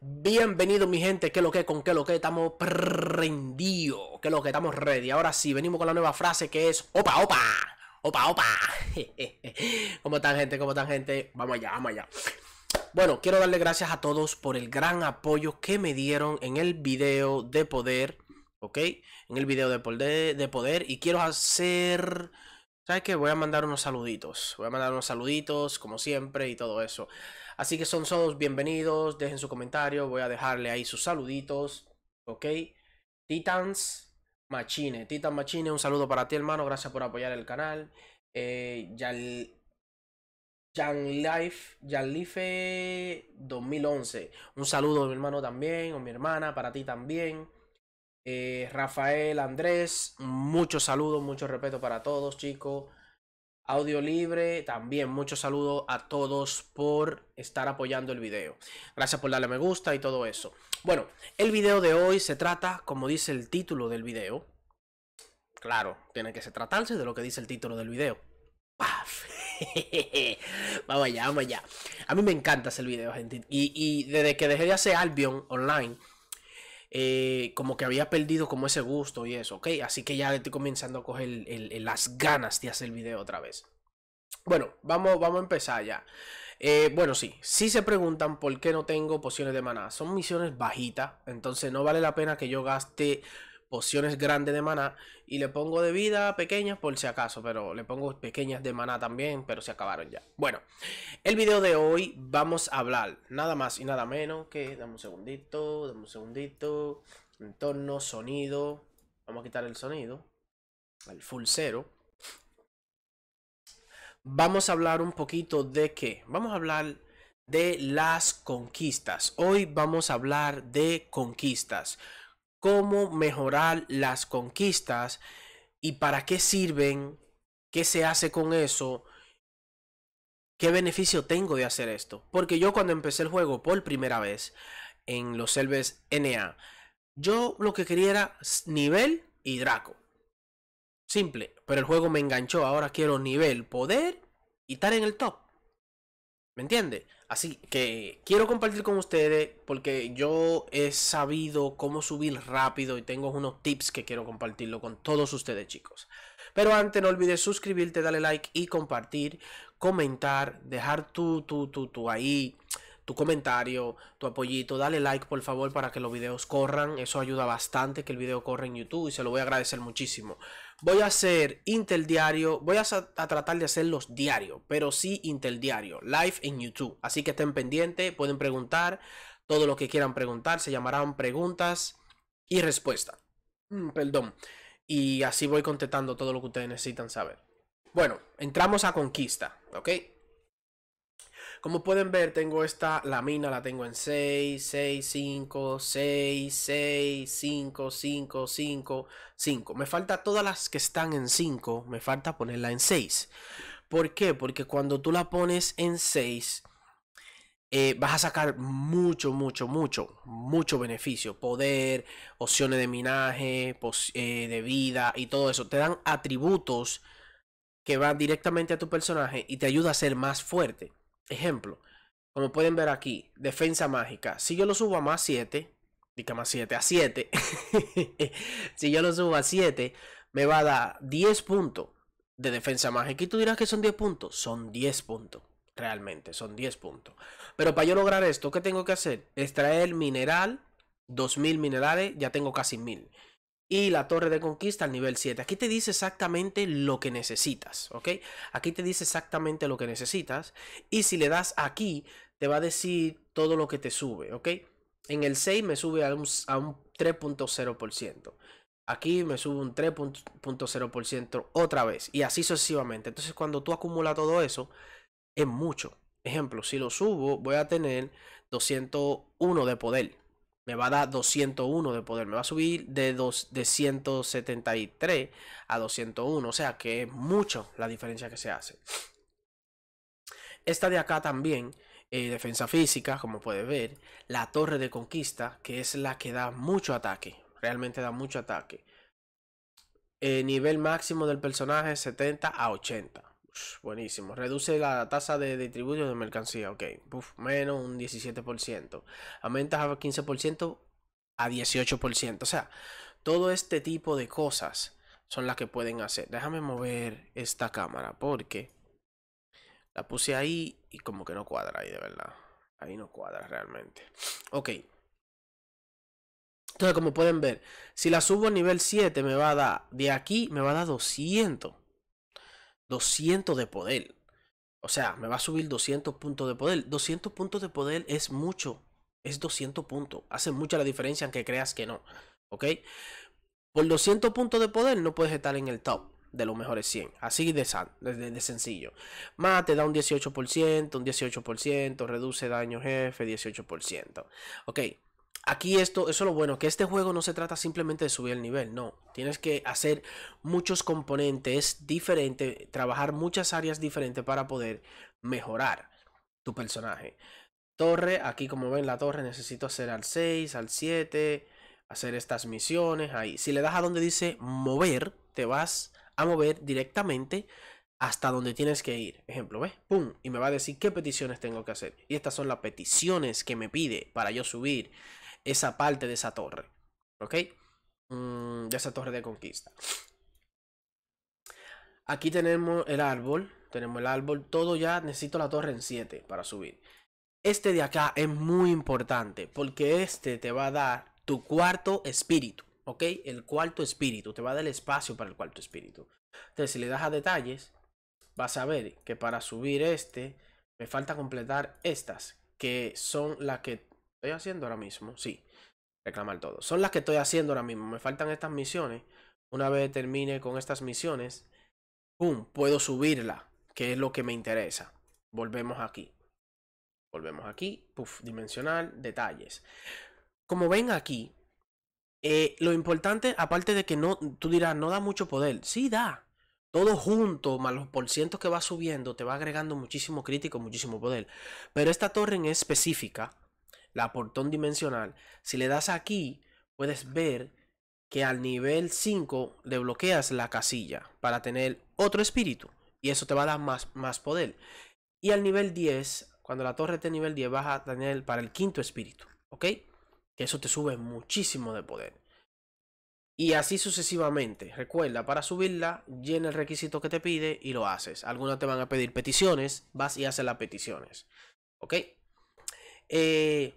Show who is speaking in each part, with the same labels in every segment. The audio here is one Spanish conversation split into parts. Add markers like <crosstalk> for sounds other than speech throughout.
Speaker 1: Bienvenido mi gente, que lo que, con que lo que estamos prendido, que lo que estamos ready. Ahora sí, venimos con la nueva frase que es opa, opa, opa, opa. <laughs> ¿Cómo están gente? ¿Cómo están gente? Vamos allá, vamos allá. Bueno, quiero darle gracias a todos por el gran apoyo que me dieron en el video de poder, ¿ok? En el video de poder, de poder y quiero hacer... ¿Sabes qué? Voy a mandar unos saluditos. Voy a mandar unos saluditos, como siempre, y todo eso. Así que son todos bienvenidos. Dejen su comentario. Voy a dejarle ahí sus saluditos. ¿Ok? Titans Machine. Titan Machine, un saludo para ti, hermano. Gracias por apoyar el canal. Eh, Life, 2011. Un saludo, mi hermano, también. O mi hermana, para ti también. Eh, Rafael, Andrés, muchos saludos, mucho respeto para todos, chicos. Audio libre, también muchos saludos a todos por estar apoyando el video. Gracias por darle me gusta y todo eso. Bueno, el video de hoy se trata, como dice el título del video. Claro, tiene que tratarse de lo que dice el título del video. <laughs> vamos allá, vamos allá. A mí me encanta ese video, gente. Y, y desde que dejé de hacer Albion online eh, como que había perdido como ese gusto y eso, ¿ok? Así que ya estoy comenzando a coger las ganas de hacer el video otra vez. Bueno, vamos, vamos a empezar ya. Eh, bueno, sí, si sí se preguntan por qué no tengo pociones de maná, son misiones bajitas, entonces no vale la pena que yo gaste pociones grandes de maná y le pongo de vida pequeñas por si acaso, pero le pongo pequeñas de maná también, pero se acabaron ya. Bueno, el video de hoy vamos a hablar nada más y nada menos que, dame un segundito, dame un segundito, entorno, sonido, vamos a quitar el sonido, El full cero. Vamos a hablar un poquito de qué, vamos a hablar de las conquistas. Hoy vamos a hablar de conquistas cómo mejorar las conquistas y para qué sirven, qué se hace con eso, qué beneficio tengo de hacer esto. Porque yo cuando empecé el juego por primera vez en los Elves NA, yo lo que quería era nivel y Draco. Simple, pero el juego me enganchó. Ahora quiero nivel, poder y estar en el top. ¿Me entiendes? Así que quiero compartir con ustedes porque yo he sabido cómo subir rápido y tengo unos tips que quiero compartirlo con todos ustedes chicos. Pero antes no olvides suscribirte, darle like y compartir, comentar, dejar tu, tu, tu, ahí, tu comentario, tu apoyito, dale like por favor para que los videos corran. Eso ayuda bastante que el video corra en YouTube y se lo voy a agradecer muchísimo voy a hacer Intel diario, voy a, tratar de hacerlos diario, pero sí Intel diario, live en YouTube. Así que estén pendientes, pueden preguntar todo lo que quieran preguntar, se llamarán preguntas y respuestas. Mm, perdón. Y así voy contestando todo lo que ustedes necesitan saber. Bueno, entramos a conquista, ¿ok? Como pueden ver, tengo esta, la mina la tengo en 6, 6, 5, 6, 6, 5, 5, 5, 5. Me falta todas las que están en 5, me falta ponerla en 6. ¿Por qué? Porque cuando tú la pones en 6, eh, vas a sacar mucho, mucho, mucho, mucho beneficio. Poder, opciones de minaje, eh, de vida y todo eso. Te dan atributos que van directamente a tu personaje y te ayuda a ser más fuerte. Ejemplo, como pueden ver aquí, defensa mágica. Si yo lo subo a más 7, más a 7. <laughs> si yo lo subo a 7, me va a dar 10 puntos de defensa mágica. Y tú dirás que son 10 puntos. Son 10 puntos. Realmente, son 10 puntos. Pero para yo lograr esto, ¿qué tengo que hacer? Extraer mineral, 2000 minerales, ya tengo casi 1000 y la torre de conquista al nivel 7. Aquí te dice exactamente lo que necesitas, ¿ok? Aquí te dice exactamente lo que necesitas y si le das aquí te va a decir todo lo que te sube, ¿ok? En el 6 me sube a un, a un 3.0%. Aquí me sube un 3.0% otra vez y así sucesivamente. Entonces cuando tú acumulas todo eso, es mucho. Ejemplo, si lo subo voy a tener 201 de poder me va a dar 201 de poder, me va a subir de, de 173 a 201, o sea que es mucho la diferencia que se hace. Esta de acá también, eh, defensa física, como puedes ver, la torre de conquista, que es la que da mucho ataque, realmente da mucho ataque. Eh, nivel máximo del personaje 70 a 80. Buenísimo. Reduce la tasa de distribución de mercancía. Ok. menos un 17%. Aumenta a 15% a 18%. O sea, todo este tipo de cosas son las que pueden hacer. Déjame mover esta cámara porque la puse ahí y como que no cuadra ahí de verdad. Ahí no cuadra realmente. Ok. Entonces, como pueden ver, si la subo a nivel 7 me va a dar, de aquí me va a dar 200. 200 de poder. O sea, me va a subir 200 puntos de poder. 200 puntos de poder es mucho. Es 200 puntos. Hace mucha la diferencia aunque creas que no. ¿Ok? Por 200 puntos de poder no puedes estar en el top de los mejores 100. Así de, sencillo. Más te da un 18%, un 18%, reduce daño jefe, 18%. Ok, Aquí esto, eso es lo bueno, que este juego no se trata simplemente de subir el nivel, no. Tienes que hacer muchos componentes diferentes, trabajar muchas áreas diferentes para poder mejorar tu personaje. Torre, aquí como ven la torre necesito hacer al 6, al 7, hacer estas misiones ahí. Si le das a donde dice mover, te vas a mover directamente hasta donde tienes que ir. Ejemplo, ¿ves? ¡Pum! Y me va a decir qué peticiones tengo que hacer. Y estas son las peticiones que me pide para yo subir esa parte de esa torre. ¿Ok? Mm, de esa torre de conquista. Aquí tenemos el árbol. Tenemos el árbol. Todo ya. Necesito la torre en 7 para subir. Este de acá es muy importante. Porque este te va a dar tu cuarto espíritu. ¿Ok? El cuarto espíritu. Te va a dar el espacio para el cuarto espíritu. Entonces, si le das a detalles. Vas a ver que para subir este. Me falta completar estas. Que son las que haciendo ahora mismo? Sí. Reclamar todo. Son las que estoy haciendo ahora mismo. Me faltan estas misiones. Una vez termine con estas misiones, Puedo subirla, que es lo que me interesa. Volvemos aquí. Volvemos aquí. dimensional, detalles. Como ven aquí, eh, lo importante, aparte de que no, tú dirás, no da mucho poder. Sí da. Todo junto, más los porcientos que va subiendo, te va agregando muchísimo crítico, muchísimo poder. Pero esta torre en específica la portón dimensional. Si le das aquí, puedes ver que al nivel 5 bloqueas la casilla para tener otro espíritu. Y eso te va a dar más, más poder. Y al nivel 10, cuando la torre esté nivel 10, vas a tener para el quinto espíritu. ¿Ok? Que eso te sube muchísimo de poder. Y así sucesivamente. Recuerda, para subirla, llena el requisito que te pide y lo haces. Algunos te van a pedir peticiones, vas y haces las peticiones. ¿Ok? Eh,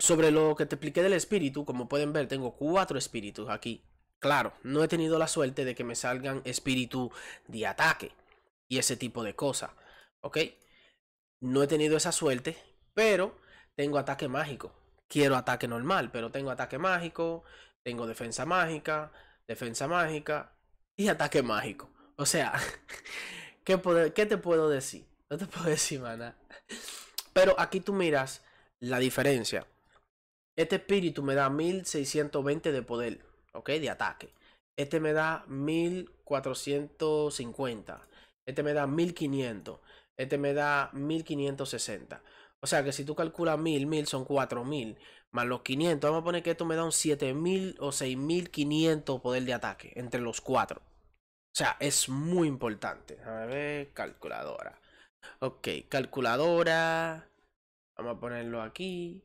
Speaker 1: sobre lo que te expliqué del espíritu, como pueden ver, tengo cuatro espíritus aquí. Claro, no he tenido la suerte de que me salgan espíritu de ataque y ese tipo de cosas. ¿Ok? No he tenido esa suerte, pero tengo ataque mágico. Quiero ataque normal, pero tengo ataque mágico, tengo defensa mágica, defensa mágica y ataque mágico. O sea, <laughs> ¿qué, ¿qué, te puedo decir? No te puedo decir, mana. Pero aquí tú miras la diferencia este espíritu me da 1620 de poder, ¿ok? De ataque. Este me da 1450. Este me da 1500. Este me da 1560. O sea que si tú calculas 1000, 1000 son 4000. Más los 500, vamos a poner que esto me da un 7000 o 6500 poder de ataque entre los 4. O sea, es muy importante. A ver, calculadora. Ok, calculadora. Vamos a ponerlo aquí.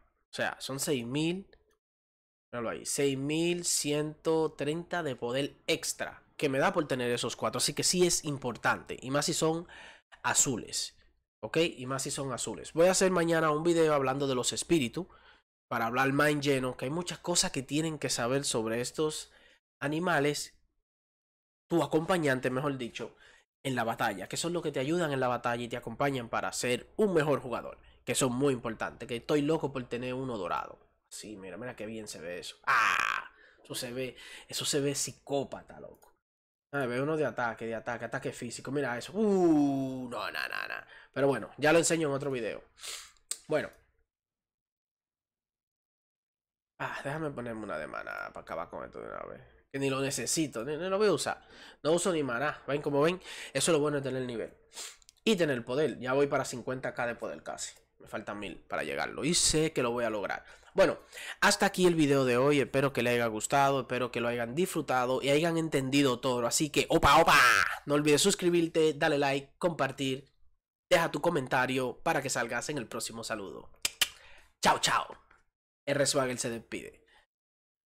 Speaker 1: O sea, son 6000. ahí. 6130 de poder extra. Que me da por tener esos cuatro. Así que sí es importante. Y más si son azules. ¿Ok? Y más si son azules. Voy a hacer mañana un video hablando de los espíritus. Para hablar más en lleno. Que hay muchas cosas que tienen que saber sobre estos animales. Tu acompañante, mejor dicho. En la batalla. Que son los que te ayudan en la batalla. Y te acompañan para ser un mejor jugador que son muy importantes, que estoy loco por tener uno dorado. Sí, mira, mira qué bien se ve eso. ¡Ah! Eso se ve, eso se ve psicópata, loco. ve uno de ataque, de ataque, ataque físico. Mira eso. Uh, no, no, no, no. Pero bueno, ya lo enseño en otro video. Bueno. Ah, déjame ponerme una de mana para acabar con esto de una vez. Que ni lo necesito, no lo voy a usar. No uso ni mana ¿Ven como ven? Eso es lo bueno de tener el nivel. Y tener poder. Ya voy para 50k de poder casi. Me faltan mil para llegarlo y sé que lo voy a lograr. Bueno, hasta aquí el video de hoy. Espero que les haya gustado, espero que lo hayan disfrutado y hayan entendido todo. Así que, opa, opa, no olvides suscribirte, dale like, compartir, deja tu comentario para que salgas en el próximo saludo. Chao, chao. R. se despide.